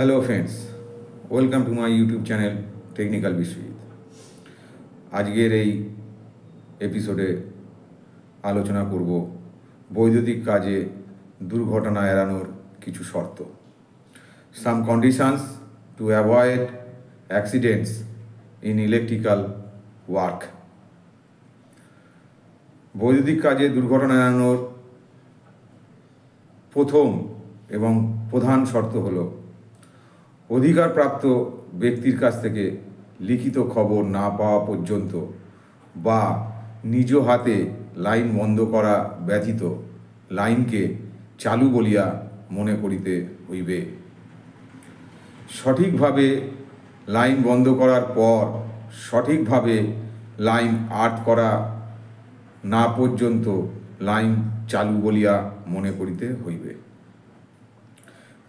hello friends welcome to my YouTube channel technical Biswajit আজকের এই এপিসোডে আলোচনা করব বৈদ্যুতিক কাজে দুর্ঘটনা এড়ানোর কিছু শর্ত some conditions to avoid accidents in electrical work বৈদ্যুতিক কাজে দুর্ঘটনা এড়ানোর প্রথম এবং প্রধান শর্ত হলো অধিকারপ্রাপ্ত ব্যক্তির কাছ থেকে লিখিত খবর না পাওয়া পর্যন্ত বা নিজ হাতে লাইন বন্ধ করা ব্যতীত লাইনকে চালু বলিয়া মনে করিতে হইবে সঠিকভাবে লাইন বন্ধ করার পর সঠিকভাবে লাইন আর্ট করা না পর্যন্ত লাইন চালু বলিয়া মনে করিতে হইবে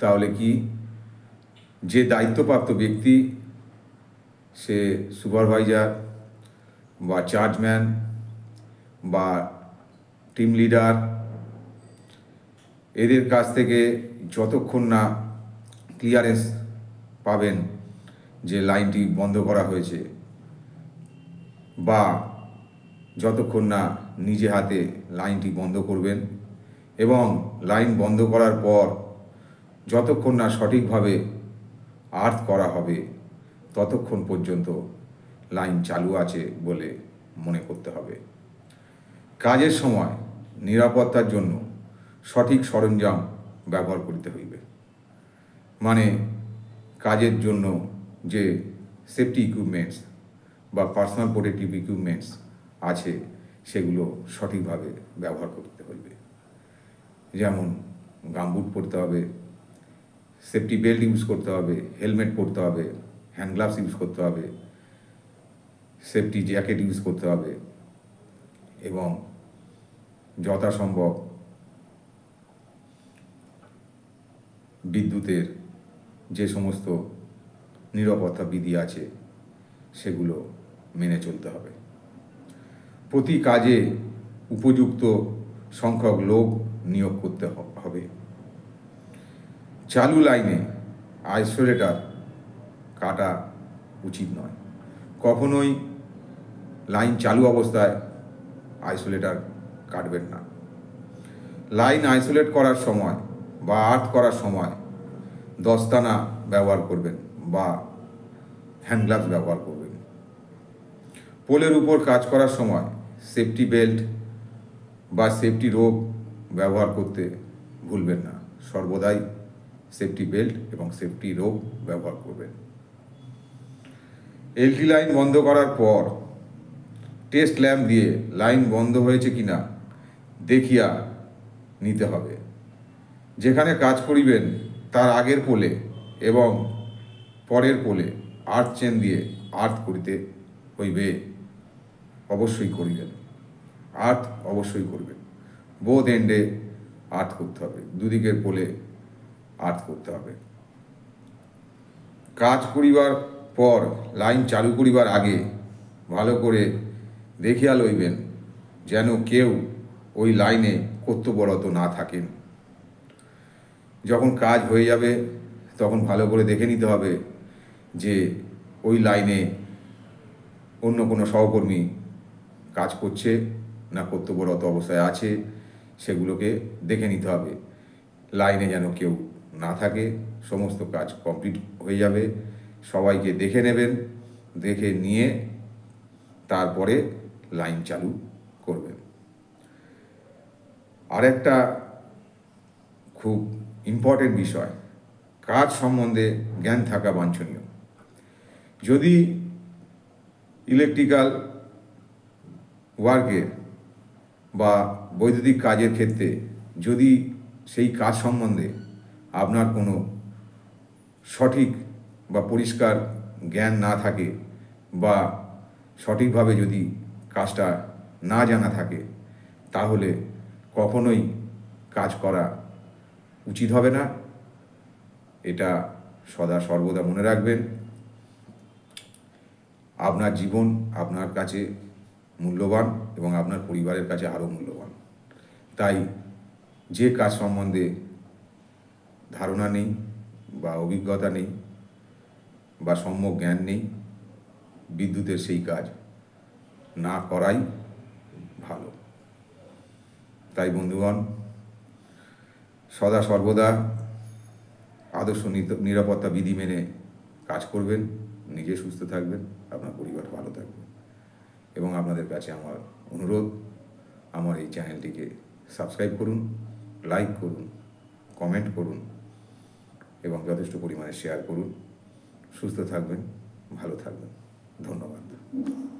তাহলে কি যে দায়িত্বপ্রাপ্ত ব্যক্তি সে সুপারভাইজার বা চার্জম্যান বা টিম লিডার এদের কাছ থেকে যতক্ষণ না ক্লিয়ারেন্স পাবেন যে লাইনটি বন্ধ করা হয়েছে বা যতক্ষণ না নিজে হাতে লাইনটি বন্ধ করবেন এবং লাইন বন্ধ করার পর যতক্ষণ না সঠিকভাবে আর্থ করা হবে ততক্ষণ পর্যন্ত লাইন চালু আছে বলে মনে করতে হবে কাজের সময় নিরাপত্তার জন্য সঠিক সরঞ্জাম ব্যবহার করতে হইবে মানে কাজের জন্য যে সেফটি ইকুইপমেন্টস বা পার্সোনাল প্রোটেক্টিভ ইকুইপমেন্টস আছে সেগুলো সঠিকভাবে ব্যবহার করতে হইবে যেমন গাম্বুট পরতে হবে সেফটি বেল্ট ইউজ করতে হবে হেলমেট পরতে হবে হ্যান্ড গ্লাভস ইউজ করতে হবে সেফটি জ্যাকেট ইউজ করতে হবে এবং যথাসম্ভব বিদ্যুতের যে সমস্ত নিরাপত্তা বিধি আছে সেগুলো মেনে চলতে হবে প্রতি কাজে উপযুক্ত সংখ্যক লোক নিয়োগ করতে হবে চালু লাইনে আইসোলেটার কাটা উচিত নয় কখনোই লাইন চালু অবস্থায় আইসোলেটার কাটবেন না লাইন আইসোলেট করার সময় বা আর্থ করার সময় দস্তানা ব্যবহার করবেন বা হ্যান্ড গ্লাভস ব্যবহার করবেন পোলের উপর কাজ করার সময় সেফটি বেল্ট বা সেফটি রোপ ব্যবহার করতে ভুলবেন না সর্বদাই সেফটি বেল্ট এবং সেফটি রোপ ব্যবহার করবেন এলটি লাইন বন্ধ করার পর টেস্ট ল্যাম্প দিয়ে লাইন বন্ধ হয়েছে কিনা দেখিয়া নিতে হবে যেখানে কাজ করিবেন তার আগের পোলে এবং পরের পোলে আর্থ চেন দিয়ে আর্থ করিতে হইবে অবশ্যই করিবেন আর্থ অবশ্যই করবেন বোধ এন্ডে আর্থ করতে হবে দুদিকের পোলে আত করতে হবে কাজ করিবার পর লাইন চালু করিবার আগে ভালো করে দেখিয়া লইবেন যেন কেউ ওই লাইনে কর্তব্যরত না থাকেন যখন কাজ হয়ে যাবে তখন ভালো করে দেখে নিতে হবে যে ওই লাইনে অন্য কোনো সহকর্মী কাজ করছে না কর্তব্যরত অবস্থায় আছে সেগুলোকে দেখে নিতে হবে লাইনে যেন কেউ না থাকে সমস্ত কাজ কমপ্লিট হয়ে যাবে সবাইকে দেখে নেবেন দেখে নিয়ে তারপরে লাইন চালু করবেন আর একটা খুব ইম্পর্টেন্ট বিষয় কাজ সম্বন্ধে জ্ঞান থাকা বাঞ্ছনীয় যদি ইলেকট্রিক্যাল ওয়ার্কের বা বৈদ্যুতিক কাজের ক্ষেত্রে যদি সেই কাজ সম্বন্ধে আপনার কোনো সঠিক বা পরিষ্কার জ্ঞান না থাকে বা সঠিকভাবে যদি কাজটা না জানা থাকে তাহলে কখনোই কাজ করা উচিত হবে না এটা সদা সর্বদা মনে রাখবেন আপনার জীবন আপনার কাছে মূল্যবান এবং আপনার পরিবারের কাছে আরও মূল্যবান তাই যে কাজ সম্বন্ধে ধারণা নেই বা অভিজ্ঞতা নেই বা সম্যক জ্ঞান নেই বিদ্যুতের সেই কাজ না করাই ভালো তাই বন্ধুগণ সদা সর্বদা আদর্শ নিরাপত্তা বিধি মেনে কাজ করবেন নিজে সুস্থ থাকবেন আপনার পরিবার ভালো থাকবে এবং আপনাদের কাছে আমার অনুরোধ আমার এই চ্যানেলটিকে সাবস্ক্রাইব করুন লাইক করুন কমেন্ট করুন এবং যথেষ্ট পরিমাণে শেয়ার করুন সুস্থ থাকবেন ভালো থাকবেন ধন্যবাদ